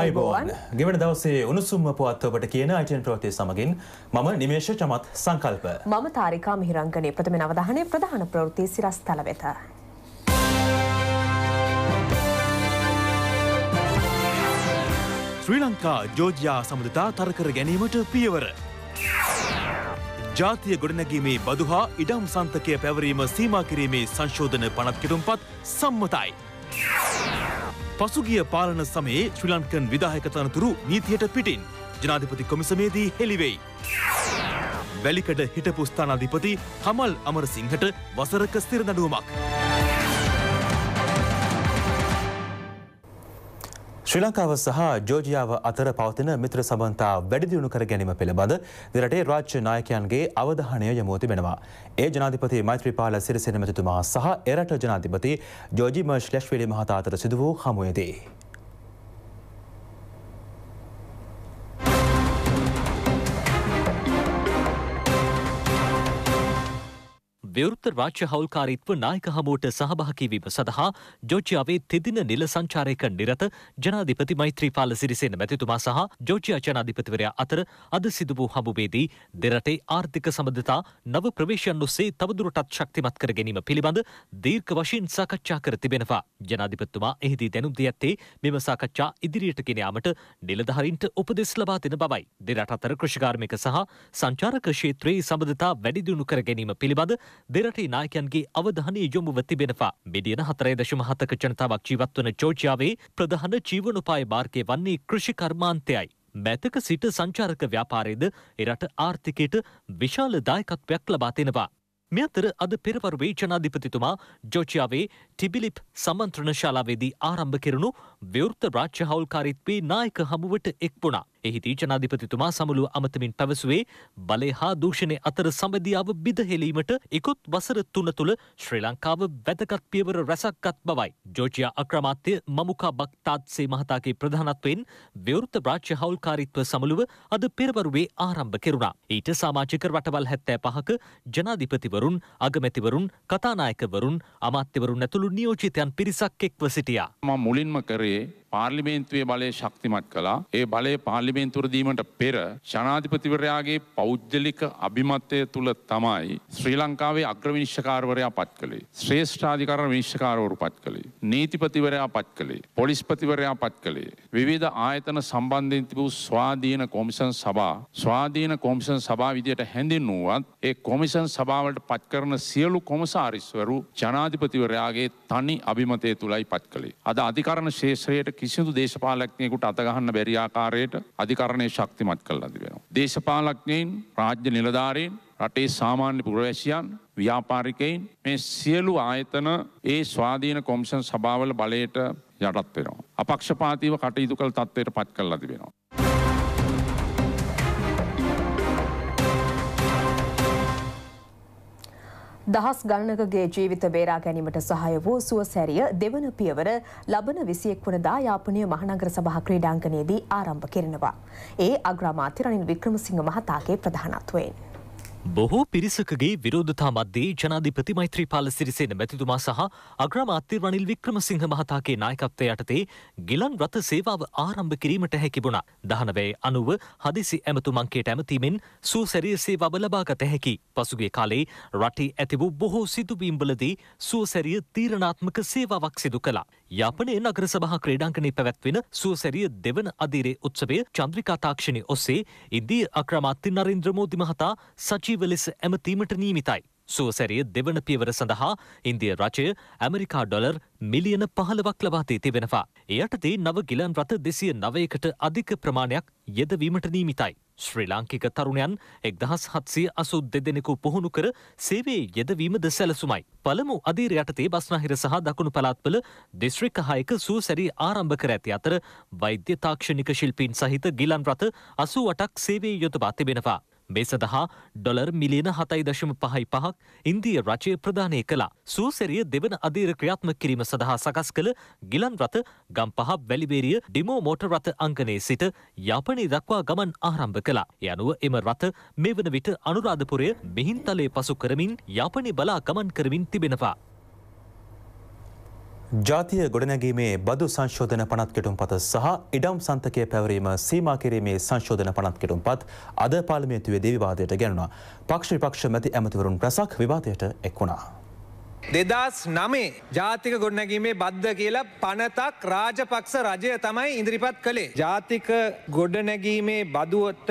ආයිබෝන් ගෙවන දවසේ උණුසුම්ම පුවත්වබට කියන අයිටන් ප්‍රවතිය සමගින් මම නිමේශ චමත් සංකල්ප මම තාරිකා මිහිරංගනය ප්‍රථම නවධහනය ප්‍රධාන ප්‍රවෘති සිරස් තල වෙත. ශ්‍රී ලංකා ජෝජයා සමඳතා තරකර ගැනීමට පියවර. ජාතිය ගොඩනැගීමේ බදු හා ඉඩම් සන්තකය පැවරීම සීමා කිරීමේ සංශෝධන පනත්කිටුම් පත් සම්මතයි. පසුගිය පාලන සමයේ ශ්‍රී ලංකන් විදායක තනතුරු නීතියට පිටින් ජනාධිපති කොමිසමේදී හෙළිවෙයි. වැලිකඩ හිටපු ස්ථානාධිපති කමල් අමරසිංහට වසරක ස්ථිර දඩුවමක්. ශ්‍රී ලංකාව සහ ජෝජියාව අතර පවතින මිත්‍ර සබන්තා වැඩිදියුණු කර ගැනීම පිළිබඳ දෙරටේ රාජ්‍ය නායකයන්ගේ අවධානය යොමුව තිබෙනවා. ඒ ජනාධිපති මෛත්‍රීපාල සිරිසෙන මැතිතුමා සහ එරට ජනාධිපති ජෝජි මර්ෂ් ලැෂ්විලි මහතා අතර සිදු වූ හමුවේදී. විවෘත රාජ්‍ය හවුල්කාරීත්ව නායක හමුවට සහභාගීවීම සඳහා ජෝජියාවේ තිදින නිල සංචාරයක නිරත ජනාධිපති මෛත්‍රීපාල සිරිසේන මැතිතුමා සහ ජෝජියා ජනාධිපතිවරයා අතර අද සිදු වූ හමුවේදී දෙරටේ ආර්ථික සබඳතා නව ප්‍රවේශයන් ඔස්සේ තවදුරටත් ශක්තිමත් කර ගැනීම පිළිබඳ දීර්ඝ වශයෙන් සාකච්ඡා කර තිබෙනවා. ජනාධිපතිතුමා එහිදී දැනුම් දී ඇත්තේ මෙම සාකච්ඡා ඉදිරියට ගෙන යාමට නිලධාරීන්ට උපදෙස් ලබා දෙන බවයි. දෙරට අතර කෘෂිකාර්මික සහ සංචාරක ක්ෂේත්‍රයේ සබඳතා වැඩිදියුණු කර ගැනීම පිළිබඳ දෙරටේ නායකයන්ගේ අවධානය යොමුව තිබෙනවා. මිලියන හතරය දශම හතක ජනතාවක් ජීවත්වන ජෝජියාවේ ප්‍රධාන ජීවනෝපාය මාර්ගය වන්නේ කෘෂිකර්මාන්තයයි. මැතක සිට සංචාරක ව්‍යාපාරයද එරට ආර්ථිකයට විශාල දායකත්වයක් ලබා දෙනවා. මෙ අතර අද පෙරවරුවේ ජනාධිපතිතුමා ජෝජියාවේ ටිබිලිප් සමන්ත්‍රණ ශාලාවේදී ආරම්භ කෙරුණු ව්‍යෘත්ත රාජ්‍ය හවුල්කාරීත්වයේ නායක හමුවට එක් වුණා. එහිදී ජනාධිපතිතුමා සමුළුව අමතමින් පැවසුවේ බලය හා දූෂණය අතර සබඳියාව බිදහෙලීමට එකොත් වසර තුන තුළ ශ්‍රී ලංකාව වැදගත් පියවර රැසක් ගත් බවයි. ජෝජියා අක්‍රමාත්‍ය මමුකා බක්තාත්සේ මහතාගේ ප්‍රධානත්වයෙන් ව්‍යෘත්ත රාජ්‍ය හවුල්කාරීත්ව සමුළුව අද පෙරවරුවේ ආරම්භ කෙරුණා. ඊට සමාජික රටවල් හැත්තෑ පහක ජනාධිපතිවරුන් අගමැතිවරුන් කතානායකවරුන් අමාත්‍යවරුන් ඇතුළු නියෝජිතයන් පිරිසක් එක්ව සිටියා. මුලින්ම කරේ 사람들이 පාර්ලිමේන්තුවේ බලය ශක්තිමත් කලා ඒ බලය පාර්ලිමේන්තුරදීමට පෙර ජනාධිපතිවරයාගේ පෞද්ගලික අභිමත්තය තුළ තමයි ශ්‍රී ලංකාවේ අග්‍රවිනිශ්ෂකාරවරයා පත් කළේ ශ්‍රේෂ්ඨාධිකරණ විනිශ්ෂකාරවරු පත් කළේ නීතිපතිවරයා පත් කළේ පොලිස්පතිවරයා පත් කළේ විවිධ ආයතන සම්බන්ධයෙන් තිබූ ස්වාධීන කොමිසන් සභා ස්වාධීන කොමිසන් සභා විදියට හැඳින්වුවත් ඒ කොමිසන් සභාවට පත් කරන සියලු කොමසාරිස්වරු ජනාධිපතිවරයාගේ තනි අභිමතය තුළයි පත් කළේ අද අධිකරණ ශේෂයට කිසිදු දේශපාලක්නයකුට අතගහන්න බැරි ආකාරයට අධිකරණය ශක්තිමත් කල්ලා තිබෙනවා. දේශපාලක්ඥයින් රාජ්‍ය නිලධාරීන් රටේ සාමාන්‍ය පුරවැසියන් ව්‍යාපාරිකයින් මේ සියලු ආයතන ඒ ස්වාධීන කොම්ෂන් සභාවල බලයට යටත් වෙනවා. අපක්ෂපාතිව කටයුතු කළ තත්ත්වයට පත් කල්ලා තිබෙනවා. දහස් ගණනකගේ ජීවිත බේරා ගැනීමට සහය වූ සුවසැරිය දෙවන පියවර ලබන විසියෙක් වන දායාපනය මහනගර සභහ ක්‍රීඩාංකනයේදී ආරම්භ කරනවා. ඒ අග්‍රාමාත්‍ය රනිල් වික්‍රමසිංහ මහතාගේ ප්‍රධානත්වයෙන්. බොහෝ පිරිසකගේ විරෝධතා මධ්‍යයේ ජනාධිපති මෛත්‍රීපාල සිරිසේන මැතිතුමා සහ අග්‍රාමාත්‍ය රනිල් වික්‍රමසිංහ මහතාගේ නායකත්වය යටතේ ගිලන් රථ සේවාව ආරම්භ කිරීමට හැකිබුණා. දහනවයේ අනුව හදිසි ඇමතුමන්ගේට ඇමතීමෙන් සුවසැරිය සේවාව ලබාගත හැකි. පසුගේ කාලේ රටේ ඇති වූ බොහෝ සිදුවීම්වලදී සුවසැරිය තීරණාත්මක සේවාවක් සිදු කළා. යපනය නගර සභහ ක්‍රඩංකනය පැවැත්වෙන සුවසැරිය දෙවන අදීරේ උත්සවය චන්ද්‍රිකා තාක්ෂණය ඔස්සේ ඉදී අක්‍රමත්ති නරින්ද්‍රමෝදි මහතා සචීව ලෙස ඇමතීමට නීමිතයි. සුවසැරිය දෙවන පියවර සඳහා ඉන්දිය රජය ඇමරිකා ඩොලර් මිලියන පහළවක් ලබාතී තිබෙනවා. එයටදී නව ගිලන් රථ දෙසිය නවයකට අධික ප්‍රමාණයක් යෙදවීමට නීමිතයි. ශ්‍රී ලාංකික තරුණයන් එක්දහස් හත්සිය අසු දෙදෙනෙකු පුහුණු කර සේවේ යෙදවීමද සැලසුමයි. පළමු අදීර යටතේ බස්නාහිර සහ දකුණු පළාත්වල දිස්ත්‍රික් හායක සූසැරී ආරම්භ කර ඇති අතර වෛද්‍ය තාක්ෂණික ශිල්පීන් සහිත ගිලන් රථ අසූ අටක් සේවේ යොතබා තිබෙනවා. මේ සඳහා ඩොලර් මිලියන හතයි දශම පහයි පහක් ඉන්දිය රජය ප්‍රධානය කළා. සූසෙරිය දෙවන අධීර ක්‍රියාත්ම කිරීම සඳහා සකස් කළ ගිලන් රථ ගම් පහ වැලිබේරිය ඩිමෝ මෝට රථ අංකනයේ සිට යාපනය දක්වා ගමන් ආරම්භ කළා. යනුව එම රථ මේ වන විට අනුරාධපුරය මෙහින්තලේ පසු කරමින් යාපනය බලා ගමන් කරමින් තිබෙනවා. ජාතිය ගොඩනැගීමේ බදු සංශෝධන පනත් කෙටුම් පත සහ ඉඩම් සන්තකය පැවරීම සීමා කිරීමේ සංශෝධන පනත් කෙටුම් පත් අද පාලමේතුවේ දේවිවාදයට ගැනුණා. පක්ෂ විපක්ෂ මැති ඇමතිවරුන් ප්‍රසක් විවාදයට එක් වුණා. දෙදස් නමේ ජාතික ගොඩනැගීමේ බද්ධ කියලා පනතක් රාජපක්ෂ රජය තමයි ඉදිරිපත් කළේ. ජාතික ගොඩනැගීමේ බදුවට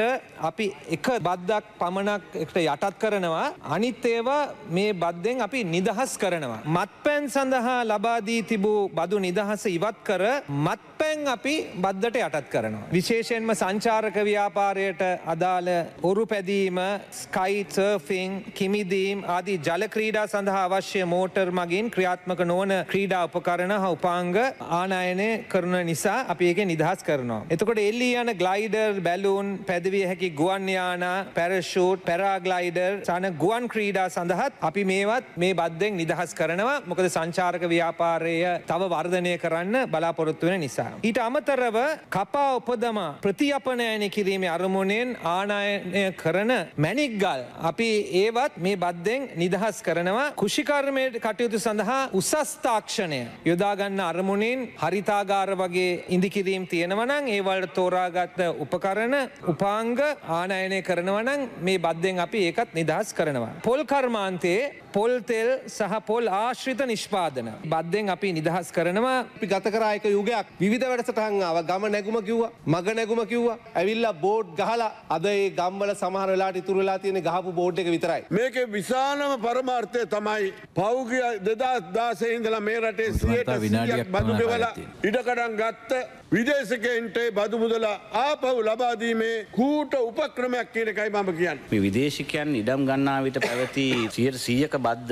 අපි එක බද්දක් පමණක් එකට යටත් කරනවා. අනිත් ඒවා මේ බද්ධෙන් අපි නිදහස් කරනවා. මත්පැන් සඳහා ලබාදී තිබූ බදු නිදහස ඉවත් කර මත් පැන් අපි බද්ධට යටත් කරනවා. විශේෂයෙන්ම සංචාරක ව්‍යාපාරයට අදාළ ඔරු පැදීම ස්කයිට සර්ෆිං කිමිදීම් ආදී ජලක්‍රීඩා සඳහා අවශ්‍ය මෝටර් මගින් ක්‍රියාත්මක නොවන ක්‍රීඩා උපකරණ හවපාංග ආනායනය කරන නිසා අපි ඒක නිදහස් කරනවා. එතකොට එල්ලී යන ග්ලයිඩර් බැලූන් පැදවිය හැකි ගුවන්යාන පැරෂූට් පැරාග්ලයිඩර් සන ගුවන් ක්‍රීඩා සඳහත් අපි මේවත් මේ බද්ධෙන් නිදහස් කරනවා මොකද සංචාරක ව්‍යාපාරය තව වර්ධනය කරන්න බලාපොරොත්තු වෙන නිසා. ගන්නවා. ඊට අමතරව කපා උපදම ප්‍රතියපනයන කිරීමේ අරමුණෙන් ආනායනය කරන මැනික්ගල්. අපි ඒවත් මේ බද්ධෙන් නිදහස් කරනවා කෘෂිකර්මයට කටයුතු සඳහා උසස්ථාක්ෂණය යොදාගන්න අරමුණින් හරිතාගාර වගේ ඉදිකිරීම් තියෙනවනං ඒවලට තෝරාගත්ත උපකරන උපාංග ආනයනය කරනවනං මේ බද්ධෙන් අපි ඒකත් නිදහස් කරනවා. පොල් කර්මාන්තයේ පොල් තෙල් සහ පොල් ආශ්‍රිත නිෂ්පාදන. බද්ධෙන් අපි නිදහස් කරනවා අපි ගත කරායක යුගයක් විවි විවිධ වැඩසටහන් ආව ගම නැගුම කිව්වා මග නැගුම කිව්වා ඇවිල්ලා බෝඩ් ගහලා අද ඒ ගම්වල සමහර වෙලාට ඉතුරු වෙලා තියෙන ගහපු බෝඩ් එක විතරයි. මේකේ විශාලම පරමාර්ථය තමයි පෞගිය 2016 ඉඳලා මේ රටේ 100ට බදු ගෙවලා ඉඩකඩම් ගත්ත විදේශකයන්ට බදු මුදල ආපහු ලබාදීමේ කූට උපක්‍රමයක් කියන එකයි මම කියන්නේ. විදේශිකයන් ඉඩම් ගන්නා විට පැවති සියයට සීයක බද්ද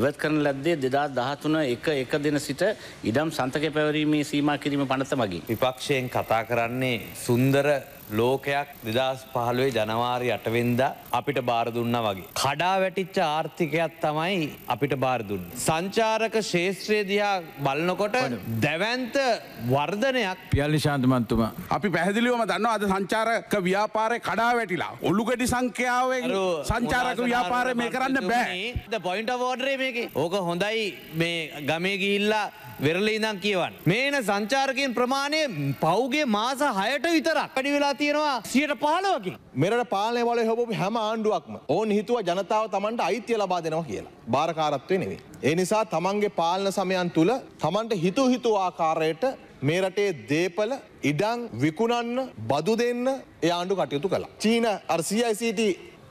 ඉවත් කරන ලද්දේ දෙදා දහතුන එක එක දෙන සිට ඉඩම් සන්තක පැවරීමේ සීමා කිරීම පණ අනාරත මගින්. විපක්ෂයෙන් කතා කරන්නේ සුන්දර ලෝකයක් දෙදස් පහළුවේ ජනවාරි අටවෙන්ද අපිට බාර දුන්න වගේ. කඩා වැටිච්ච ආර්ථිකයක් තමයි අපිට බාරදුන්න. සංචාරක ශේත්‍රයේදයා බලනකොට දැවන්ත වර්ධනයක් පියල්ලි ශාන්තමන්තුම. අපි පැහදිලිවම දන්න අද සංචාරක ව්‍යාපාරය කඩා වැටිලා. ඔල්ලුගඩි සංඛ්‍යාවෙන් සංචාරක ව්‍යාපාරය මේ කරන්න බෑ. පොයින්ට ෝඩරේ මේක ඕක හොඳයි මේ ගමේ ගිහිල්ලා වෙරලේ ඉඳන් කියවන්න. මේන සංචාරකයන් ප්‍රමාණය පෞගේ මාස 6ට විතර අකඩි වෙලා තියෙනවා 115කින්. මෙරට පාලනය වල හොබ හැම ආණ්ඩුවක්ම ඕන් හිතුවා ජනතාව Tamanට අයිතිය ලබා දෙනවා කියලා. බාරකාරත්වේ නෙවෙයි. ඒ නිසා Tamanගේ පාලන සමයන් තුල Tamanට හිතු හිතු ආකාරයට මේ රටේ දේපල ඉඩං විකුණන්න බදු දෙන්න ඒ ආණ්ඩු කටයුතු කළා. චීන RCICT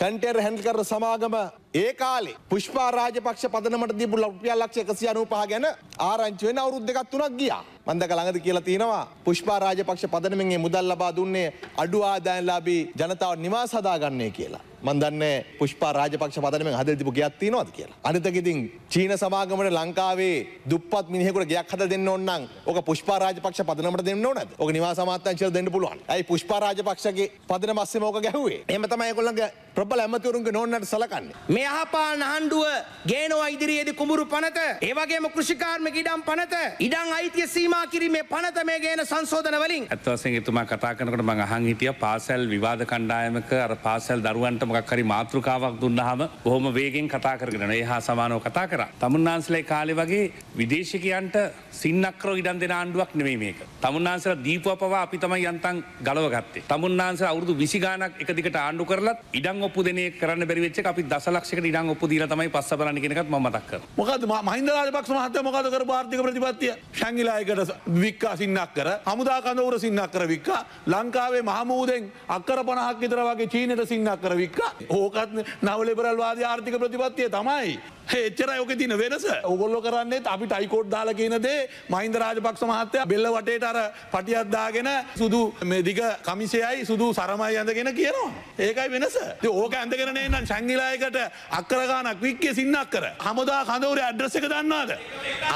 කන්ටේනර් හැන්ඩල් කරන සමාගම ඒ කාලේ පුෂ්පා රාජපක්ෂ පදනමට දීපු රුපියල් ලක්ෂ 195 ගැන ආරංචි වෙන අවුරුදු දෙකක් තුනක් ගියා. මම දැක ළඟද කියලා තියෙනවා පුෂ්පා රාජපක්ෂ පදනමෙන් මේ මුදල් ලබා දුන්නේ අඩු ආදායම්ලාභී ජනතාව නිවාස හදාගන්නේ කියලා. මම දන්නේ පුෂ්පා රාජපක්ෂ පදනමෙන් හදලා දීපු ගයක් තියෙනවද කියලා. අනිතක ඉතින් චීන සමාගමට ලංකාවේ දුප්පත් මිනිහෙකුට ගයක් හදලා දෙන්න ඕන නම් ඕක පුෂ්පා රාජපක්ෂ පදනමට දෙන්න ඕනද? ඕක නිවාස අමාත්‍යාංශයට දෙන්න පුළුවන්. ඇයි පුෂ්පා රාජපක්ෂගේ පදනම අස්සෙම ඕක ගැහුවේ? එහෙම තමයි ඒගොල්ලන්ගේ ප්‍රබල ඇමතිවරුන්ගේ නෝන්නට සලකන්නේ. මේ අහපාලන හණ්ඩුව ගේනවා ඉදිරියේදී කුඹුරු පනත, ඒ වගේම කෘෂිකාර්මික ඉඩම් පනත, ඉඩම් අයිතිය සීමා කිරීමේ පනත මේ ගේන සංශෝධන වලින්. අත් වශයෙන් එතුමා කතා කරනකොට මම අහන් හිටියා පාසල් විවාද කණ්ඩායමක අර පාසල් දරුවන්ට මොකක් හරි මාතෘකාවක් දුන්නාම බොහොම වේගෙන් කතා කරගෙන ඒ හා සමානව කතා කරා. තමුන්නාන්සලේ කාලේ වගේ විදේශිකයන්ට සින්නක්‍රෝ ඉඩම් දෙන ආණ්ඩුවක් නෙමෙයි මේක. තමුන්නාන්සලා දීපුව පවා අපි තමයි යන්තම් ගලවගත්තේ. තමුන්නාන්සලා අවුරුදු 20 ගාණක් එක දිගට ආණ්ඩු කරලත් ඉඩම් ඔප්පු දෙන එක කරන්න බැරි වෙච්ච එක අපි දසලක්ෂ ප්‍රදේශක ඉඩං උපදීල තමයි පස්ස බලන්න කෙනකත් මතක් මොකද මහින්දරාජ පක්ෂ මහත්ත මොකද කර ආර්ථික ප්‍රතිපත්තිය ශංගිලායකට වික්කා සින්නක් කර හමුදා කඳවුර සින්නක් කර වික්කා ලංකාවේ මහමූදෙන් අක්කර පනහක් විතර වගේ චීනට සින්නක් කර වික්කා ඕකත් නවලිබරල්වාද ආර්ථික ප්‍රතිපත්තිය තමයි එච්චර යෝක තින වෙනස ඔගොල්ල කරන්නේ අපි ටයිකෝඩ් දාල කියනදේ මහින්ද රාජපක්ෂ මහත්තය බෙල්ල වටේට අර පටියත්දාගෙන සුදු මෙදික කමිසයයි සුදු සරමයි ඇඳගෙන කියනවා. ඒකයි වෙනස ඕක ඇඳගෙනන නම් සංගිලායකට අක්කරගානක් වික්්‍ය සින්නක් කර හමදා කඳවර ඇඩ්‍රස එක දන්නාද.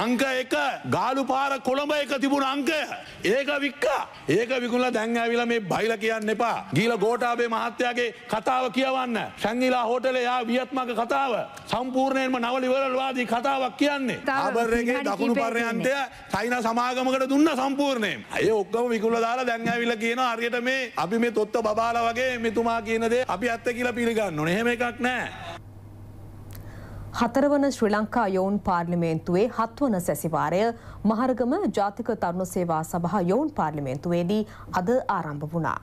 අංක එක ගාලු පාර කොළඹ එක තිබුණ අංකය ඒක වික්කා ඒක විකුල දැංඇවිල මේ බයිල කියන්න එපා ගීල ගෝටාබේ මහත්තයාගේ කතාව කියවන්න සංගිලා හෝටල යා වියත්මක කතාව සම්පූර්ණයෙන්ම එහෙම නවලිවරල්වාදී කතාවක් කියන්නේ. ආබරගේ දකුණු පර්යන්තය චයින සමාගමකට දුන්න සම්පූර්ණය. අය ඔක්කම විකුල දාලා දැන්ඇවිල කියන අරියට මේ අපි මේ තොත්ත බාල වගේ මෙතුමා කියනදේ අපි ඇත්ත කියලා පිළිගන්න නොහෙම එකක් නෑ. හතරවන ශ්‍රී ලංකා යෝන් පාර්ලිමේන්තුවේ හත්වන සැසිවාරය මහරගම ජාතික තරුණ සේවා සභහ යෝන් පාර්ලිමේන්තුවේදී අද ආරම්භ වුණා.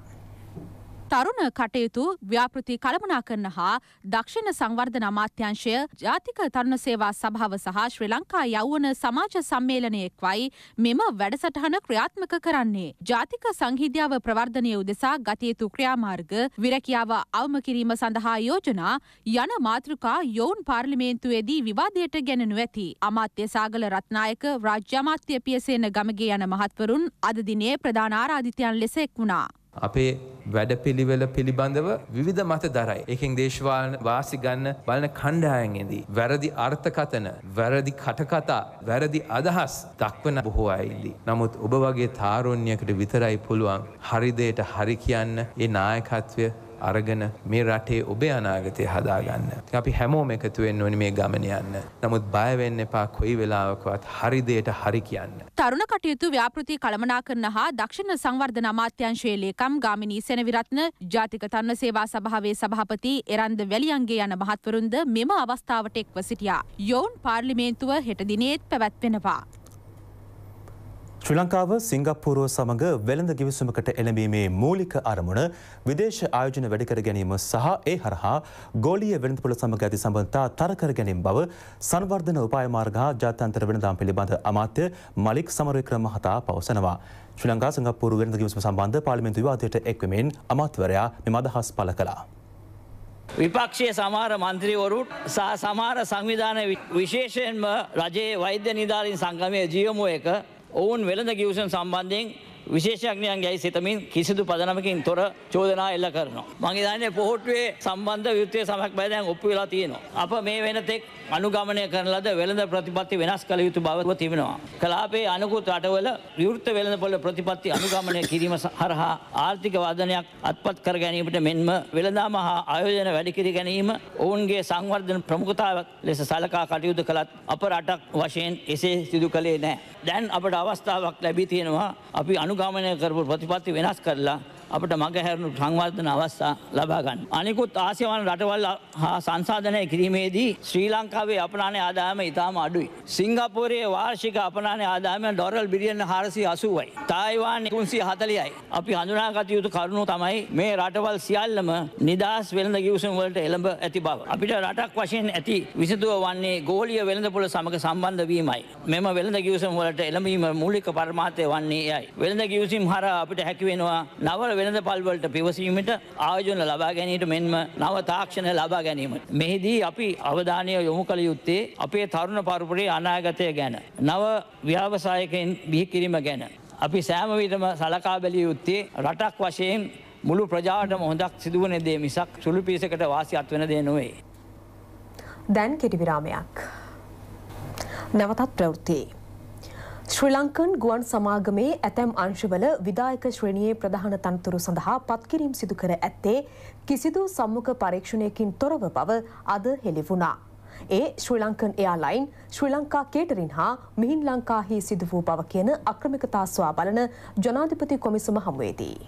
තරුණ කටයුතු ව්‍යාපෘති කළමනා කරන හා දක්ෂිණ සංවර්ධන අමාත්‍යංශය ජාතික තරුණ සේවා සභාව සහ ශ්‍රී ලංකා යෞවන සමාජ සම්මේලනයෙක්වයි මෙම වැඩසටහන ක්‍රියාත්මක කරන්නේ. ජාතික සංහිධ්‍යාව ප්‍රවර්ධනය උදෙසා ගතයුතු ක්‍රියාමාර්ග විරකියාව අවම කිරීම සඳහා යෝජනා යන මාතෘකා යෝන් පාර්ලිමේන්තුවේදී විවාදයට ගැනනු ඇති. අමාත්‍ය සාගල රත්නායක රාජ්‍ය අමාත්‍ය පියසේන ගමගේ යන මහත්වරුන් අද දිනේ ප්‍රධාන ආරාධිතයන් ලෙස එක් වුණා. අපේ වැඩ පිළිවෙල පිළිබඳව විධ මත දරයි. එකින් දේශවාලන වාසි ගන්න බලන කණ්ඩායන්ගෙදී. වැරදි අර්ථකතන, වැරදි කටකතා, වැරදි අදහස් දක්වන බොහෝ අයිදී. නමුත් ඔබ වගේ තාරුණ්‍යකට විතරයි පුළුවන් හරිදයට හරි කියන්න ඒ නායකත්වය අරගෙන මේ රටේ ඔබේ අනාගතය හදාගන්න. අපි හැමෝම එකතුවෙන් ඕනි මේ ගමන යන්න. නමුත් බයවෙන්න එපා කොයි වෙලාවකවත් හරිදයට හරි කියන්න. තරුණ කටයුතු ව්‍යාපෘති කළමනා කරන හා දක්ෂණ සංවර්ධන අමාත්‍යංශයේ ලේකම් ගාමිණී සෙනවිරත්න ජාතික තරුණ සේවා සභාවේ සභාපති එරන්ද වැලියන්ගේ යන මහත්වරුන්ද මෙම අවස්ථාවට එක්ව සිටියා. යෝන් පාර්ලිමේන්තුව හෙට දිනේත් පැවැත්වෙනවා. ශ්‍රී ලංකාව සිංගප්පූරුව සමඟ වෙළඳ ගිවිසුමකට එළඹීමේ මූලික අරමුණ විදේශ ආයෝජන වැඩිකර ගැනීම සහ ඒ හරහා ගෝලිය වෙළඳපොළ සමඟ ඇති සබඳතා තරකර ගැනීම බව සංවර්ධන උපායමාර්ග හා ජාත්‍යන්තර වෙළඳාම් පිළිබඳ අමාත්‍ය මලික් සමරවික්‍රම මහතා පවසනවා. ශ්‍රී ලංකා සිංගප්පූරු වෙළඳ ගිවිසුම සම්බන්ධ පාර්ලිමේන්තු විවාදයට එක්වෙමින් අමාත්‍යවරයා මෙම අදහස් පළ කළා. විපක්ෂය සමහර මන්ත්‍රීවරුට සහ සමහර සංවිධාන විශේෂයෙන්ම රජයේ වෛද්‍ය නිධාරින් සංගමය ජියමුව එක ඔවුන් වෙළඳ ගිවිසුම් සම්බන්ධයෙන් විශේෂඥයන්ගේයි සිතමින් කිසිදු පදනමකින් තොර චෝදනා එල්ල කරනවා. මගේ දන්නේ පොහොට්ටුවේ සම්බන්ධ යුත්තේ සමක් බය දැන් ඔප්පු වෙලා තියෙනවා. අප මේ වෙනතෙක් අනුගමනය කරන ලද වෙළඳ ප්‍රතිපත්ති වෙනස් කළ යුතු බව තිබෙනවා. කලාපයේ අනුකුත් රටවල විවෘත වෙළඳපොළ ප්‍රතිපත්ති අනුගමනය කිරීම හරහා ආර්ථික වර්ධනයක් අත්පත් කර ගැනීමට මෙන්ම වෙළඳාම හා ආයෝජන වැඩි කර ගැනීම ඔවුන්ගේ සංවර්ධන ප්‍රමුඛතාවක් ලෙස සලකා කටයුතු කළත් අප රටක් වශයෙන් එසේ සිදු කළේ නැහැ. දැන් අපට අවස්ථාවක් ලැබී තියෙනවා අපි අනු අනුගමනය කරපු ප්‍රතිපත්ති වෙනස් කරලා අපට මගහැරුණු සංවර්ධන අවස්ථා ලබා ගන්න. අනිකුත් ආසියානු රටවල් හා සංසාධනය කිරීමේදී ශ්‍රී ලංකාවේ අපනාන ආදායම ඉතාම අඩුයි. සිංගප්පූරයේ වාර්ෂික අපනාන ආදායම ඩොලර් බිලියන 480යි. තායිවාන් 140යි. අපි හඳුනාගත යුතු කරුණු තමයි මේ රටවල් සියල්ලම නිදාස් වෙළඳ ගිවිසුම් වලට එළඹ ඇති බව. අපිට රටක් වශයෙන් ඇති විසඳුව වන්නේ ගෝලීය වෙළඳ පොළ සමග සම්බන්ධ වීමයි. මෙම වෙළඳ ගිවිසුම් වලට එළඹීම මූලික පරමාර්ථය වන්නේ එයයි. වෙළඳ ගිවිසුම් හරහා අපිට හැකි වෙනවා නව සමහර වෙනද පල්වලට පිවසීමට ආයෝජන ලබා ගැනීමට මෙන්ම නව තාක්ෂණ ලබා ගැනීම. මෙහිදී අපි අවධානය යොමු කළ යුත්තේ අපේ තරුණ පරපුරේ අනාගතය ගැන. නව ව්‍යවසායකෙන් බිහිකිරීම ගැන. අපි සෑම විටම සලකා බැලිය යුත්තේ රටක් වශයෙන් මුළු ප්‍රජාටම හොඳක් සිදුවන දේ මිසක් සුළු පිසකට වාසි අත්වන දේ නොවේ. දැන් කෙටිවිරාමයක්. නැවතත් ප්‍රවෘත්තියේ. ශ්‍රී ලංකන් ගුවන් සමාගමේ ඇතැම් අංශවල විදායක ශ්‍රේණියේ ප්‍රධාන තනතුරු සඳහා පත්කිරීම් සිදු කර ඇත්තේ කිසිදු සම්මුඛ පරීක්ෂණයකින් තොරව බව අද හෙළි වුණා. ඒ ශ්‍රී ලංකන් එයාලයින් ශ්‍රී ලංකා කේටරින් හා මිහින් ලංකාහි සිදු වූ බව කියන අක්‍රමිකතා ස්වා බලන ජනාධිපති කොමිසම හමුවේදී.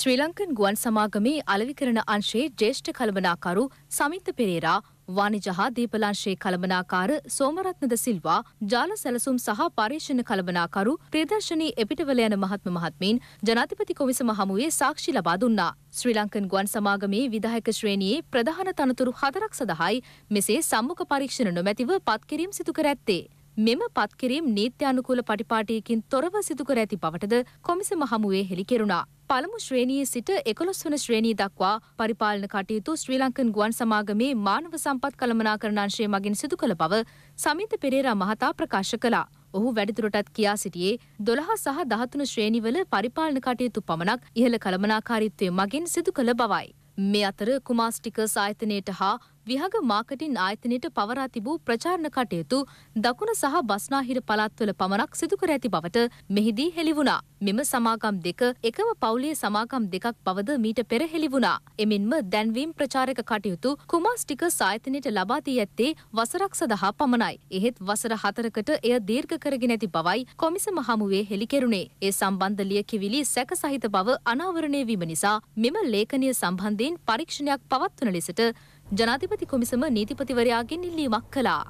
ශ්‍රී ලංකන් ගුවන් සමාගමේ අලවිකරණ අංශයේ ජේෂ්ඨ කළමනාකරු සමිත පෙරේරා වාණිජ හා දීපලාංශයේ කළමනාකාර සෝමරත්නද සිල්වා ජාල සැලසුම් සහ පර්යේෂණ කළමනාකරු ප්‍රදර්ශනී එපිටවල යන මහත්ම මහත්මීන් ජනාධිපති කොමිසම හමුවේ සාක්ෂි ලබා දුන්නා. ශ්‍රී ලංකන් ගුවන් සමාගමේ විධායක ශ්‍රේණියේ ප්‍රධාන තනතුරු හතරක් සඳහායි මෙසේ සම්මුඛ පරීක්ෂණ නොමැතිව පත්කිරීම් සිදු කර ඇත්තේ. මෙම පත්කිරීම් නීත්‍යානුකූල පටිපාටියකින් තොරව සිදුකර ඇති බවටද කොමිසම හමුවේ හෙළිකෙරුණා. පළමු ශ්‍රේණියේ සිට එකොළොස් වන ශ්‍රේණී දක්වා පරිපාලන කටයුතු ශ්‍රී ලංකන් ගුවන් සමාගමේ මානව සම්පත් කළමනාකරණ අංශය මගින් සිදු කළ බව සමිත පෙරේරා මහතා ප්‍රකාශ කළා. ඔහු වැඩිදුරටත් කියා සිටියේ දොළහ සහ දහතුන ශ්‍රේණිවල පරිපාලන කටයුතු පමණක් ඉහළ කළමනාකාරීත්වය මගින් සිදු කළ බවයි. මේ අතර කුමාස්ටික සායතනයට හා විහග මාකටින් ආයතනයට පවරා තිබූ ප්‍රචාරණ කටයුතු දකුණ සහ බස්නාහිර පළාත්වල පමණක් සිදු කර ඇති බවට මෙහිදී හෙළි වුණා. මෙම සමාගම් දෙක එකම පවුලේ සමාගම් දෙකක් බවද මීට පෙර හෙළි වුණා. එමෙන්ම දැන්වීම් ප්‍රචාරක කටයුතු කුමාස් ටිකස් ආයතනයට ලබා දී ඇත්තේ වසරක් සඳහා පමණයි. එහෙත් වසර හතරකට එය දීර්ඝ කරගෙන ඇති බවයි කොමිසම හමුවේ හෙළි කෙරුණේ. ඒ සම්බන්ධ ලියකිවිලි සැක සහිත බව අනාවරණය වීම නිසා මෙම ලේඛනය සම්බන්ධයෙන් පරීක්ෂණයක් පවත්වන ලෙසට ජනාධිපති කොමිසම නීතිපතිවරයාගෙන් ඉල්ලීමක් කලා.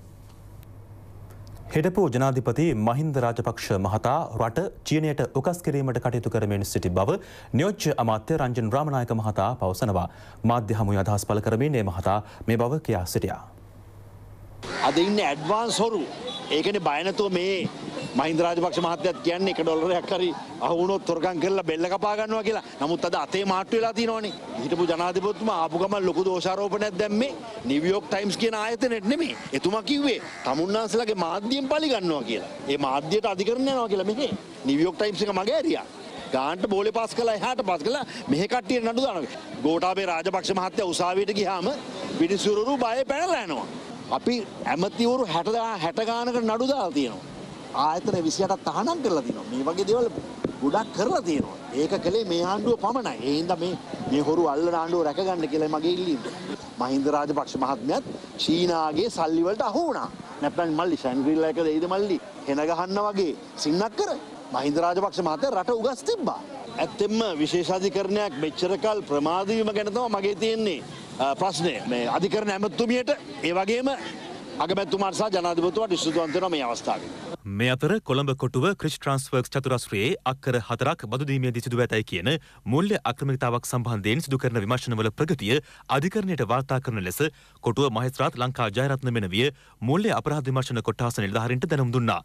හෙඩපු ජනාධිපති මහින්ද රාජපක්ෂ මහතා රට චීනයට උකස් කිරීමට කටයුතු කරමින් සිටි බව නියෝච්ච අමාත්‍ය රංජන් රාමණයක මහතා පවසනවා. මාධ්‍ය හමුය අදහස් පල කරමින් ඒ මහතා මේ බව කියා සිටියා. අද ඉන්න ඇඩ්වාන්ස් හොරු ඒකන බයනතුව මේ මහින්ද රාජපක්ෂ මහත්තයත් කියන්නේ එක ඩොලරයක් හරි අහුනොත් තොරගම් කරලා බෙල්ල කපා ගන්නවා කියලා. නමුත් අද අතේ මාට්ටු වෙලා තියෙනවනේ. හිටපු ජනාධිපතිතුමා ආපු ගමන් ලොකු දෝෂාරෝපණයක් දැම්මේ නිව්යෝක් ටයිම්ස් කියන ආයතනයට නෙමෙයි. එතුමා කිව්වේ තමුන්නාන්සලාගේ මාධ්‍යයෙන් පලි ගන්නවා කියලා. ඒ මාධ්‍යයට අධිකරණ යනවා කියලා මෙහේ. නිව්යෝක් ටයිම්ස් එක මගේ ඇරියා. ගාන්ට බෝලි පස් කලා එහාට පස් කලා මෙහෙකට්ටිය නඩු දාන ගෝටාබේ රාජපක්ෂ මහත්තය උසාවියට ගිහාම පිටිසුරුරු බය පැනලා යනවා. අපි ඇමතිවරු හැටදා හැටගානකට නඩු දාලා තියෙනවා. ආයතන 28ක් තහනම් කරලා තිනවා. මේ වගේ දේවල් ගොඩක් කරලා තියෙනවා. ඒක කළේ මේ ආණ්ඩුව පමණයි. ඒ හින්දා මේ මේ හොරු අල්ලන ආණ්ඩුව රැකගන්න කියලා මගේ ඉල්ලීම. මහින්ද රාජපක්ෂ මහත්මයාත් චීනාගේ සල්ලි වලට අහු වුණා. නැත්නම් මල්ලි ෂැන්ග්‍රීලා එක දෙයිද මල්ලි හෙන ගහන්න වගේ සින්නක් කර. මහින්ද රාජපක්ෂ මහත්තයා රට උගස් තිබ්බා. ඇත්තෙන්ම විශේෂාධිකරණයක් මෙච්චර කල් ප්‍රමාද වීම ගැන තමයි මගේ තියෙන්නේ ප්‍රශ්නය. මේ අධිකරණ ඇමතුමියට ඒ වගේම අගමැත්තුමාට සහ ජනාධිපතුමාට ස්තුතිවන්ත වෙනවා මේ අවස්ථාවේ. මේ අතර කොළඹ කොටුව ක්‍රිෂ් ට්‍රාන්ස්වර්ක්ස් චතුරස්‍රයේ අක්කර හතරක් බදුදීමේදී සිදු ඇතයි කියන මූල්‍ය අක්‍රමිකතාවක් සම්බන්ධයෙන් සිදු කරන විමර්ශනවල ප්‍රගතිය අධිකරණයට වාර්තා කරන ලෙස කොටුව මහේස්ත්‍රාත් ලංකා ජයරත්න මෙනවිය මූල්‍ය අපරාධ විමර්ශන කොට්ටාස නිලධාරීන්ට දැනුම් දුන්නා.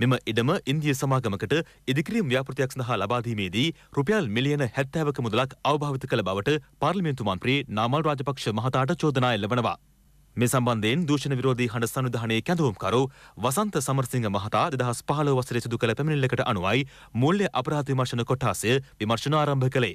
මෙම ඉඩම ඉන්දිය සමාගමකට ඉදිකිරීම් ව්‍යාපෘතියක් සඳහා ලබාදීමේදී රුපියල් මිලියන හැත්තෑවක මුදලක් අවභාවිත කළ බවට පාර්ලිමේන්තු මන්ත්‍රී නාමල් රාජපක්ෂ මහතාට චෝදනා එල්ලවනවා. මේ සම්බන්ධයෙන් දූෂණ විරෝධී හඬ සංවිධානයේ කැඳවුම්කරු වසන්ත සමරසිංහ මහතා 2015 වසරේ සිදු කළ පැමිණිල්ලකට අනුවයි මූල්‍ය අපරාධ විමර්ශන කොටාසය විමර්ශන ආරම්භ කළේ.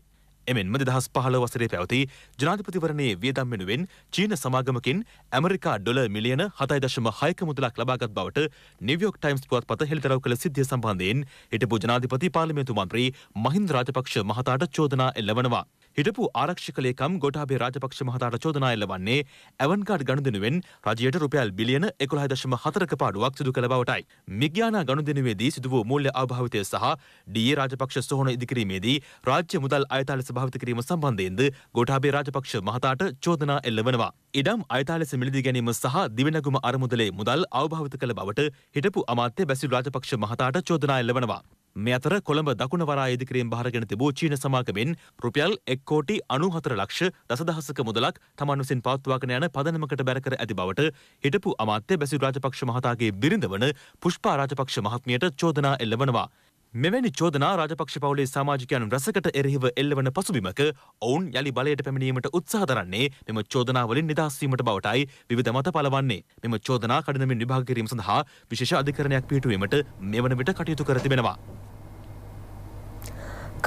එමෙන්ම 2015 වසරේ පැවති ජනාධිපතිවරණයේ වියදම් වෙනුවෙන් චීන සමාගමකින් ඇමරිකා ඩොලර් මිලියන 7.6ක මුදලක් ලබාගත් බවට නිව්යෝක් ටයිම්ස් පුවත්පත හෙළිදරව් කළ සිද්ධිය සම්බන්ධයෙන් හිටපු ජනාධිපති පාර්ලිමේන්තු මන්ත්‍රී මහින්ද රාජපක්ෂ මහතාට චෝදනා එල්ලවනවා. හිටපු ආරක්ෂක ලේකම් ගොටාබේ රාජපක්ෂ මහතාට චෝදනා එල්ලවන්නේ ඇවන්කාඩ් ගනුදෙනුවෙන් රජයට රුපියල් බිලියන 11.4ක පාඩුවක් සිදු කළ බවටයි. මිග්‍යානා ගනුදෙනුවේදී සිදු වූ මූල්‍ය ආභාවිතය සහ ඩීඒ රාජපක්ෂ සොහොන ඉදිකිරීමේදී රාජ්‍ය මුදල් අයතාලෙස භාවිත කිරීම සම්බන්ධයෙන්ද ගොටාබේ රාජපක්ෂ මහතාට චෝදනා එල්ලවනවා. ඉඩම් අයතාලෙස මිලදී ගැනීම සහ දිවනගුම අරමුදලේ මුදල් අවභාවිත කළ බවට හිටපු අමාත්‍ය බැසිල් රාජපක්ෂ මහතාට චෝදනා එල්ලවනවා. මේ අතර කොළඹ දකුණ වරා ඉදිකිරීම් භාරගෙන තිබූ චීන සමාගමෙන් රුපියල් එක් කෝටි අනුහතර ලක්ෂ දසදහසක මුදලක් තමන් විසින් පවත්වාගෙන යන පදනමකට බැර කර ඇති බවට හිටපු අමාත්‍ය බැසිල් රාජපක්ෂ මහතාගේ බිරිඳ වන පුෂ්පා රාජපක්ෂ මහත්මියට චෝදනා එල්ලවනවා. මෙවැනි චෝදනා රාජපක්ෂ පවුලේ සමාජිකයන් රසකට එරෙහිව එල්ලවන පසුබිමක ඔවුන් යළි බලයට පැමිණීමට උත්සාහ දරන්නේ මෙම චෝදනාවලින් නිදහස් වීමට බවටයි විවිධ මත පළවන්නේ. මෙම චෝදනා කඩිනමින් විභාග කිරීම සඳහා විශේෂ අධිකරණයක් පිහිටුවීමට මෙවන විට කටයුතු කර තිබෙනවා.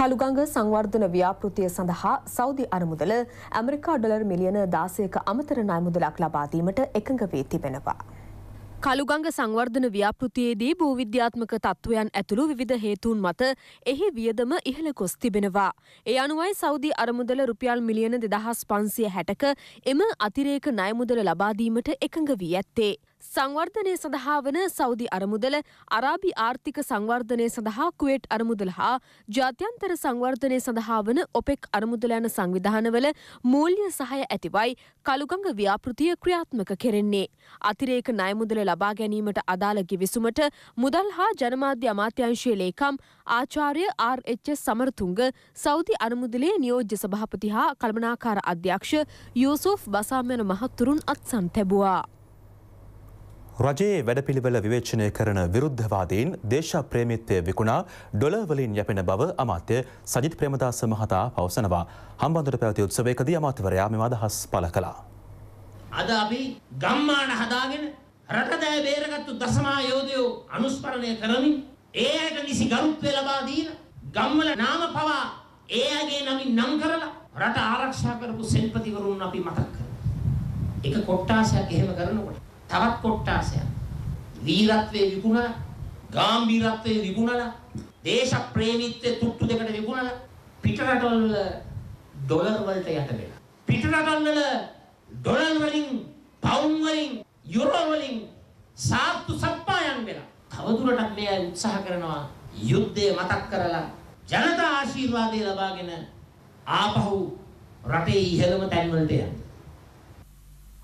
කළුගඟ සංවර්ධන ව්‍යාපෘතිය සඳහා සෞදි අරමුදල ඇමරිකා ඩොලර් මිලියන 16ක අමතර ණය මුදලක් ලබා දීමට එකඟ වී තිබෙනවා. කළුගංග සංවර්ධන ව්‍යාපෘතියේදී භූවිද්‍යාත්මක තත්ත්වයන් ඇතුළු විධ හේතුන් මත එහි වියදම ඉහළ කොස් තිබෙනවා. ඒ අනුවයි සෞදි අරමුදල රුපියල් මිලියන දෙදහස් පන්සිය හැටක එම අතිරේක නයමුදල ලබාදීමට එකඟ වී ඇත්තේ. සංවර්ධනය සඳහා වන සෞදි අරමුදල අරාබි ආර්ථික සංවර්ධනය සඳහා කුවේට් අරමුදල හා ජාත්‍යන්තර සංවර්ධනය සඳහා වන ඔපෙක් අරමුදල යන සංවිධානවල මූල්‍ය සහය ඇතිවයි කළුගඟ ව්‍යාපෘතිය ක්‍රියාත්මක කෙරෙන්නේ. අතිරේක ණයමුදල ලබා ගැනීමට අදාළ ගිවිසුමට මුදල් හා ජනමාධ්‍ය අමාත්‍යංශයේ ලේකම් ආචාර්ය ආර්.එච්. සමරතුංග සෞදි අරමුදලේ නියෝජ්‍ය සභාපති හා කළමනාකාර අධ්‍යක්ෂ යූසුෆ් බසාම් යන මහත්තුරුන් අත්සන් තැබුවා. රජයේ වැඩපිළිවෙල විවේචනය කරන විරුද්ධවාදීන් දේශප්‍රේමිත්වය විකුණා ඩොලවලින් යැපෙන බව අමාත්‍ය සජිත් ප්‍රේමදාස මහතා පවසනවා. හම්බන්තොට පැවති උත්සවයකදී අමාත්‍යවරයා මෙම අදහස් පළ කළා. අද අපි ගම්මාන හදාගෙන රටදෑ බේරගත්තු දසමා යෝධයෝ අනුස්මරණය කරමින් ඒ අයට නිසි ගරුත්වය ලබා දීලා ගම්වල නාම පවා ඒ අයගේ නමින් නම් කරලා රට ආරක්ෂා කරපු සෙන්පතිවරුන් අපි මතක් කරනවා. එක කොට්ටාසයක් එහෙම කරනකොට තවත් කොට්ටාසයක්. වීරත්වයේ විකුණලා, ගාම්භීරත්වයේ විකුණලා, දේශ ප්‍රේමීත්වයේ තුට්ටු දෙකට විකුණලා පිටරටවල ඩොලර් වලට යට වෙලා. පිටරටවල ඩොලර් වලින්, පවුම් වලින්, යුරෝ වලින් සාත්තු සප්පායන් වෙලා. තවදුරටත් මේ අය උත්සාහ කරනවා යුද්ධය මතක් කරලා ජනතා ආශිර්වාදය ලබාගෙන ආපහු රටේ ඉහළම තැන්වලට යන්න.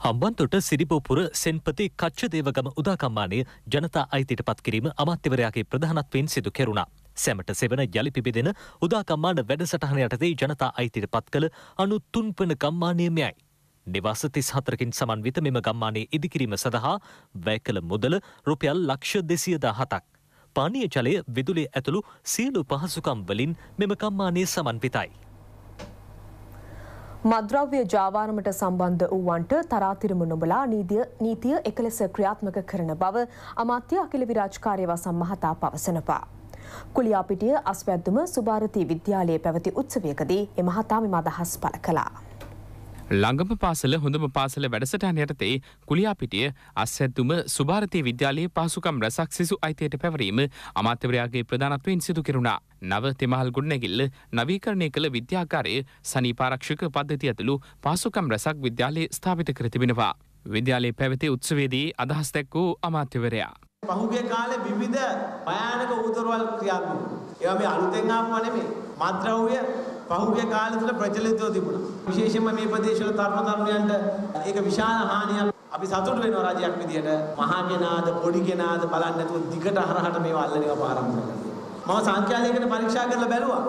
හම්බන්තොට සිරිපෝපුර සෙන්පති කච්චදේවගම උදාකම්මානය ජනතා අයිතිට පත්කිරීම අමාත්‍යවරයාගේ ප්‍රධානත්වයෙන් සිදු කෙරුණා. සැමට සෙවන ජලිපිබෙදෙන උදාකම්මාන වැඩසටහන යටතේ ජනතා අයිතිට පත් කළ අනු තුන්පන ගම්මානයමයයි. නිවාස තිස් හතරකින් සමන්විත මෙම ගම්මානයේ ඉදිකිරීම සඳහා වැය කළ මුදල රුපියල් ලක්ෂ දෙසියදා හතක්. පානය ජලය විදුලේ ඇතුළු සියලු පහසුකම් වලින් මෙම ගම්මානය සමන්විතයි. මද්‍රව්‍ය ජාවාරමට සම්බන්ධ වූවන්ට තරාතිරම නොබලා නීතිය එකලෙස ක්‍රියාත්මක කරන බව අමාත්‍ය අකිල විරාජ්කාරය වසම් මහතා පවසනපා. කුලියාපිටිය අස්වැද්දුම සුභාරතී විද්‍යාලයේ පැවති උත්සවයකදී එමහතා මෙම අදහස් පළ කළා. ළඟම පාසල හොඳම පාසල වැඩසටහන යටතේ කුලියාපිටිය අස්සැත්තුම සුභාරතය විද්‍යාලයේ පාසුකම් රැසක් සිසු අයිතයට පැවරීම අමාත්‍යවරයාගේ ප්‍රධානත්වයෙන් සිදු කෙරුණා. නව තෙමහල් ගුණනැගිල්ල නවීකරණය කළ විද්‍යාකාරය සනීපාරක්ෂක පද්ධති ඇතුළු පාසුකම් රැසක් විද්‍යාලයේ ස්ථාපිත කරතිබෙනවා. විද්‍යාලයේ පැවති උත්සවේදී අදහස් දැක් වූ අමාත්‍යවරයා. පහුගේ කාලේ විවිධ භයානක උදරවල් ක්‍රියාත්මක. ඒවා මේ අලුතෙන් ආපු නෙමෙයි. මත්ද්‍රව්‍ය පහුගිය කාලය තුළ ප්‍රචලිතව තිබුණා. විශේෂයෙන්ම මේ ප්‍රදේශවල තරුණ තරුණයන්ට ඒක විශාල හානියක්. අපි සතුට වෙනවා රජයක් විදියට මහා කෙනාද පොඩි කෙනාද බලන්නේ නැතුව දිගට හරහට මේවා අල්ලන ඒවා පාරම්පරික. මම සංඛ්‍යාලයකට පරීක්ෂා කරලා බැලුවා.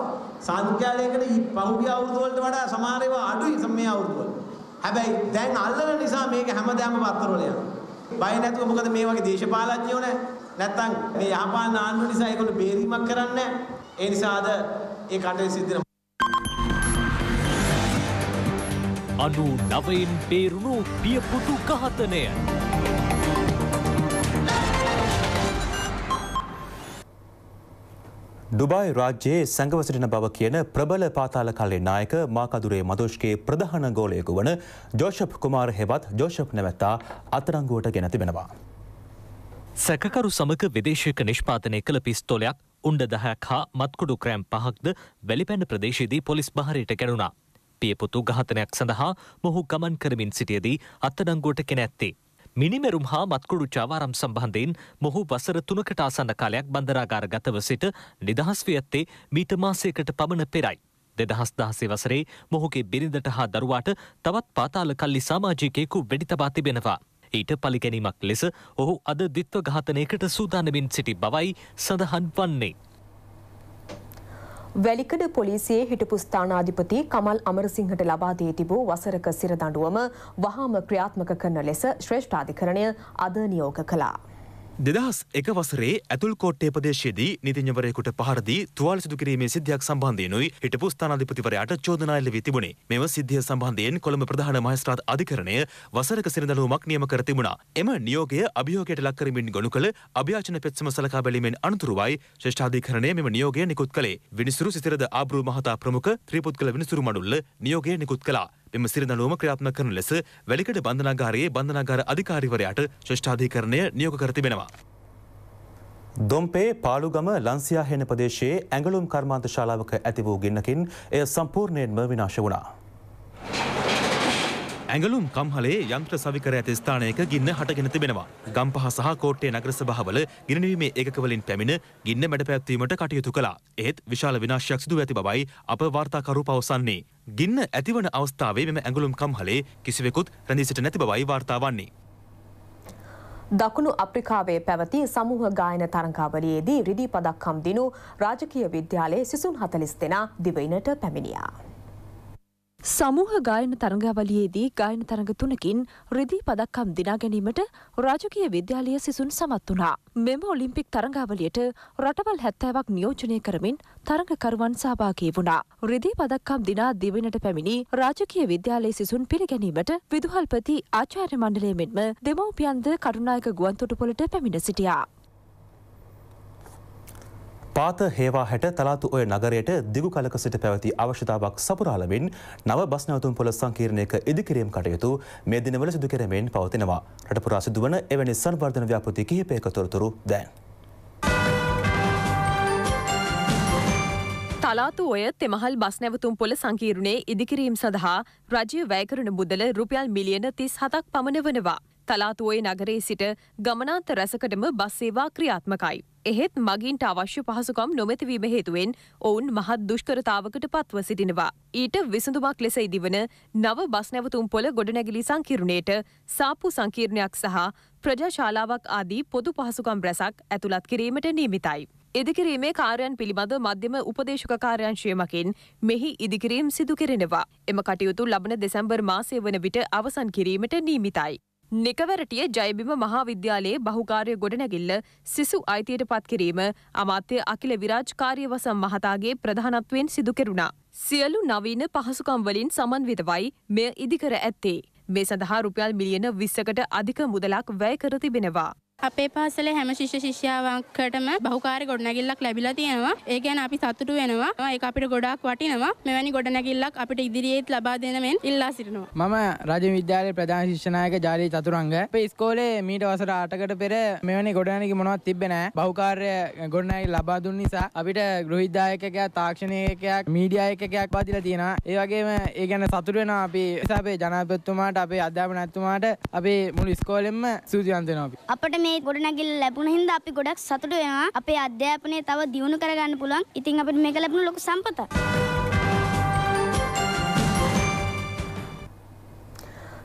සංඛ්‍යාලයකට පහුගිය අවුරුදු වලට වඩා සමහර ඒවා අඩුයි මේ අවුරුදු වල. හැබැයි දැන් අල්ලන නිසා මේක හැමදාම පත්තරවල යනවා. බය නැතුව මොකද මේ වගේ දේශපාලඥයෝ නැහැ. නැත්තම් මේ යහපාලන ආණ්ඩුව නිසා ඒගොල්ලෝ බේරීමක් කරන්නේ නැහැ. ඒ නිසා අද ඒ කටේ සිද්ධ අනු නවයින් බේරුණු පියපුතු කහතනය. ඩුබයි රාජ්‍යයේ සැඟව සිටින බව කියන ප්‍රබල පාතාල කලේ නායක මාකදුරේ මදෝෂ්කයේ ප්‍රධාන ගෝලයකු වන ජෝෂප් කුමාර හෙවත් ජෝෂප් නැවැත්තා අතරංගුවට ගෙන තිබෙනවා. සැකකරු සමක විදේශයක නිෂ්පාතනය කළ පිස්තෝලයක් උන්ඩ දහයක් හා මත්කුඩු ක්‍රෑම් පහක්ද වැලිපැන්න ප්‍රදේශයේදී පොලිස් භාරයට කැරුණා. පියපොතු ඝාතනයක් සඳහා මොහු ගමන් කරමින් සිටියදී අත්තඩංගුවට කෙන ඇත්තේ. මිනිමැරුම් හා මත්කුඩු චාවාරම් සම්බන්ධයෙන් මොහු වසර තුනකට ආසන්න කාලයක් බන්ධරාගාර ගතව සිට නිදහස් වී ඇත්තේ මීට මාසයකට පමණ පෙරයි. දෙදහස් දහසේ වසරේ මොහුගේ බිරිඳට හා දරුවාට තවත් පාතාල කල්ලි සාමාජිකයෙකු වෙඩි තබා තිබෙනවා. ඊට පලිගැනීමක් ලෙස ඔහු අද දිත්ව ඝාතනයකට සූදානමින් සිටි බවයි සඳහන් වන්නේ. වැලිකඩ පොලිසියේ හිටපු ස්ථානාධිපති කමල් අමරසිංහට ලබා දී තිබූ වසරක සිරදඬුවම වහාම ක්‍රියාත්මක කරන ලෙස ශ්‍රේෂ්ඨාධිකරණය අද නියෝග කළා. දෙදහස් එක වසරේ ඇතුල්කෝට්ටේ ප්‍රදේශයේදී නීතිඥවරයෙකුට පහරදී තුවාල සිදු කිරීමේ සිද්ධියක් සම්බන්ධයෙන්ුයි හිටපු ස්ථානාධිපතිවරයාට චෝදනා එල්ල වී තිබුණේ. මෙම සිද්ධිය සම්බන්ධයෙන් කොළඹ ප්‍රධාන මහේස්ත්‍රාත් අධිකරණය වසරක සිරදඬුවමක් නියම කර තිබුණා. එම නියෝගය අභියෝගයට ලක් කරමින් ගොනු කළ අභියාචන පෙත්සම සලකා බැලීමෙන් අනතුරුවයි ශ්‍රේෂ්ඨාධිකරණය මෙම නියෝගය නිකුත් කළේ. විනිසුරු සිතිරද ආබ්‍රු මහතා ප්‍රමුඛ ත්‍රිපුත්කල විනිසුරු මඩුල්ල නියෝගය නිකුත් කළා. එම සිරිදඬුවම ක්‍රියාත්මක කරන ලෙස වැලිකඩ බන්ධනාගාරයේ බන්ධනාගාර අධිකාරීවරයාට ශ්‍රේෂ්ඨාධිකරණය නියෝග කර තිබෙනවා. දොම්පේ පාලුගම ලන්සියා හෙන ප්‍රදේශයේ ඇඟලුම් කර්මාන්ත ශාලාවක ඇති වූ ගින්නකින් එය සම්පූර්ණයෙන්ම විනාශ වුණා. ඇඟලුම් කම්හලේ යන්ත්‍ර සවිකර ඇති ස්ථානයක ගින්න හටගෙන තිබෙනවා. ගම්පහ සහ කෝට්ටේ නගර සභාවල ගිනිනීමේ ඒකකවලින් පැමිණ ගින්න මැඩපැත්වීමට කටයුතු කළා. එහෙත් විශාල විනාශයක් සිදු ඇති බවයි අප වාර්තාකරු පවසන්නේ. ගින්න ඇතිවන අවස්ථාවේ මෙම ඇඟලුම් කම්හලේ කිසිවෙකුත් රැඳී සිට නැති බවයි වාර්තා වන්නේ. දකුණු අප්‍රිකාවේ පැවති සමූහ ගායන තරංගාවලියේදී රිදී පදක්කම් දිනු රාජකීය විද්‍යාලයේ සිසුන් හතලිස් දෙනා දිවයිනට පැමිණියා. සමූහ ගායන තරඟවලියේදී ගායන තරඟ තුනකින් රිදී පදක්කම් දිනා ගැනීමට රාජකීය විද්‍යාලය සිසුන් සමත් වුණා. මෙම ඔලිම්පික් තරඟාවලියට රටවල් හැත්තෑවක් නියෝජනය කරමින් තරඟකරුවන් සහභාගී වුණා. රිදී පදක්කම් දිනා දිවෙනට පැමිණි රාජකීය විද්‍යාලයේ සිසුන් පිළිගැනීමට විදුහල්පති ආචාර්ය මණ්ඩලය මෙන්ම දෙමව්පියන්ද කරුණායක ගුවන්තොටුපොළට පැමිණ සිටියා. පාත හේවා හැට තලාතු ඔය නගරයට දිගු කලක සිට පැවති අවශ්‍යතාවක් සපුරාලමින් නව බස් නැවතුම් පොළ සංකීර්ණයක ඉදිකිරීම් කටයුතු මේ දිනවල සිදු කරමින් පවතිනවා. රටපුරා සිදුවන එවැනි සංවර්ධන ව්‍යාපෘති කිහිපයක තොරතුරු දැන්. තලාතු ඔය තෙමහල් බස් නැවතුම් පොළ සංකීරුණේ ඉදිකිරීම් සඳහා රජය වැයකරන බුදල රුපියල් මිලියන තිස් හතක් පමණ වනවා. තලාතුවේ නගරේ සිට ගමනාන්ත රැසකටම බස්සේවා ක්‍රියාත්මකයි. එහෙත් මගින්ට අවශ්‍ය පහසුකම් නොමැතිවීම හේතුවෙන් ඔවුන් මහත් දුෂ්කරතාවකට පත්ව සිටිනවා. ඊට විසඳුමක් ලෙස ඉදිවන නව බස් නැවතුම් පොළ ගොඩනැගිලි සංකිරුණයට සාප්පු සංකීර්ණයක් සහ ප්‍රජාශාලාවක් ආදී පොදු පහසුකම් රැසක් ඇතුළත් කිරීමට නීමිතයි. ඉදිකිරීමේ කාරයන් පිළිබඳ මධ්‍යම උපදේශක කාර්යංශයමකින් මෙහි ඉදිකිරීම් සිදු කෙරෙනවා. එම කටයුතු ලබන දෙසැම්බර් මාසය වන විට අවසන් කිරීමට නීමිතයි. නිකවරටිය ජයබිම මහා විද්‍යාලයේ බහුකාරය ගොඩනැගිල්ල සිසු අයිතියට පත්කිරීම අමාත්‍ය අකිල විරාජ්කාරය වසම් මහතාගේ ප්‍රධානත්වයෙන් සිදුකෙරුණා. සියලු නවීන පහසුකම්වලින් සමන්විතවයි මෙය ඉදිකර ඇත්තේ. මේ සඳහා රුපියල් මිලියන විස්සකට අධික මුදලක් වැය කර තිබෙනවා. අපේ පාසලේ හැම ශිෂ්‍ය ශිෂ්‍යාවන්කටම බහුකාර්ය ගොඩනැගිල්ලක් ලැබිලා තියෙනවා. ඒ ගැන අපි සතුටු වෙනවා. ඒක අපිට ගොඩාක් වටිනවා. මෙවැනි ගොඩනැගිල්ලක් අපිට ඉදිරියේත් ලබා දෙන මෙන් ඉල්ලා සිටිනවා. මම රාජ්‍ය විද්‍යාලයේ ප්‍රධාන ශිෂ්‍යනායක ජාලී චතුරංග. අපේ ඉස්කෝලේ මීට වසර 8කට පෙර මෙවැනි ගොඩනැගිලි මොනවත් තිබ්බේ නැහැ. බහුකාර්ය ගොඩනැගිලි ලබා දුන් නිසා අපිට ගෘහ විද්‍යායකයා, තාක්ෂණිකයා, මීඩියා එකකයක් වදිලා තියෙනවා. ඒ වගේම ඒ ගැන සතුටු වෙනවා අපි. ඒ නිසා අපේ ජනාධිපතිතුමාට, අපේ අධ්‍යාපන ඇතුමාට අපේ මුළු ඉස්කෝලෙම සූතිවන්ත වෙනවා අපි. අපිට මේ මේ ගොඩනැගිල්ල ලැබුණ හින්දා අපි ගොඩක් සතුටු වෙනවා. අපේ අධ්‍යාපනය තව දියුණු කරගන්න පුළුවන්. ඉතින් අපිට මේක ලැබුණ ලොකු සම්පතක්.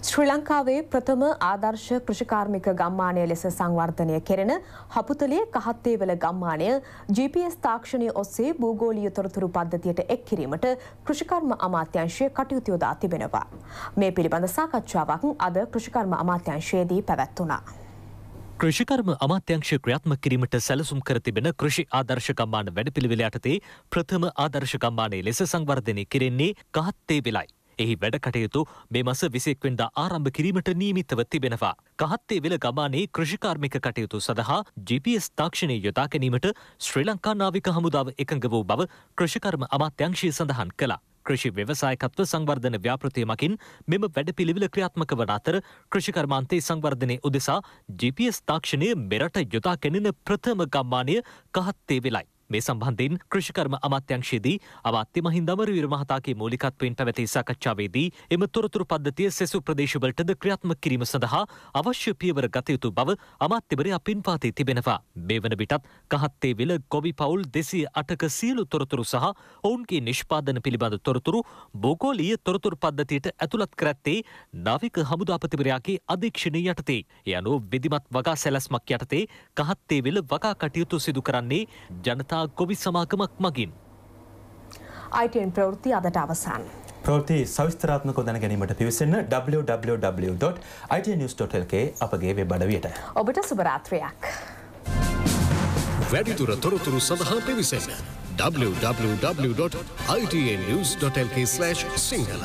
ශ්‍රී ලංකාවේ ප්‍රථම ආදර්ශ කෘෂිකාර්මික ගම්මානය ලෙස සංවර්ධනය කෙරෙන හපුතලේ කහත්තේවල ගම්මානය GPS තාක්ෂණය ඔස්සේ භූගෝලීය තොරතුරු පද්ධතියට එක් කිරීමට කෘෂිකර්ම අමාත්‍යංශය කටයුතු යොදා තිබෙනවා. මේ පිළිබඳ සාකච්ඡාවක් අද කෘෂිකර්ම අමාත්‍යංශයේදී පැවැත්වුණා. කෘෂිකර්ම අමාත්‍යංශ ක්‍රියාත්ම කිරීමට සැලසුම් කර තිබෙන කෘෂි ආදර්ශ ගම්මාන වැඩපිළිවෙල යටතේ ප්‍රථම ආදර්ශ ගම්මානයේ ලෙස සංවර්ධනය කෙරෙන්නේ කහත්තේ වෙලයි. එහි වැඩ කටයුතු මේ මස විසෙක්වෙන්ද ආරම්භ කිරීමට නීමිතව තිබෙනවා. කහත්තේ වෙල ගමානයේ කෘෂිකාර්මික කටයුතු සඳහා GPS තාක්ෂණය යොදා ගැනීමට ශ්‍රී ලංකා නාවික හමුදාව එකඟ වූ බව කෘෂිකර්ම අමාත්‍යංශය සඳහන් කළා. කෘෂි ව්‍යවසායකත්ව සංවර්ධන ව්‍යාපෘතිය මකින් මෙම වැඩපිළිවෙල ක්‍රියාත්මක වන අතර කෘෂිකර්මාන්තයේ සංවර්ධනය උදෙසා GPS තාක්ෂණය මෙරට යොදා ගැනෙන ප්‍රථම ගම්මානය කහත්තේ වෙලයි. මේ සම්බන්ධයෙන් කෘෂිකර්ම අමාත්‍යංශයේදී අමාත්‍ය මහින්ද අමරවීර මහතාගේ මූලිකත්වයෙන් පැවති සාකච්ඡාවේදී එම තොරතුරු පද්ධතිය සෙසු ප්‍රදේශවලටද ක්‍රියාත්මක කිරීම සඳහා අවශ්‍ය පියවර ගත යුතු බව අමාත්‍යවරයා පින්පා පවතී තිබෙනවා. මේ වන විටත් කහත්තේ විල ගොවි පවුල් දෙසිය අටක සියලු තොරතුරු සහ ඔවුන්ගේ නිෂ්පාදන පිළිබඳ තොරතුරු බෝගෝලීය තොරතුරු පද්ධතියට ඇතුළත් කරත්තේ නාවික හමුදාපතිවරයාගේ අධීක්ෂණය යටතේ. යනු විධිමත් වගා සැලැස්මක් යටතේ කහත්තේ විල වගා කටයුතු සිදු කරන්නේ ජනතා වාර්තා ගොවි සමාගමක් මගින්. අයිටන් ප්‍රවෘත්ති අදට අවසන්. ප්‍රෘති සවිස්තරාත්මක දැන ගැනීමට පිවිසන්න www.itnews.lk අපගේ වෙබ් අඩවියට. ඔබට සුභරාත්‍රයක්. වැඩිතුර තොරතුරු සඳහා පිවිසන්න www.itnews.lk/ සිංහල.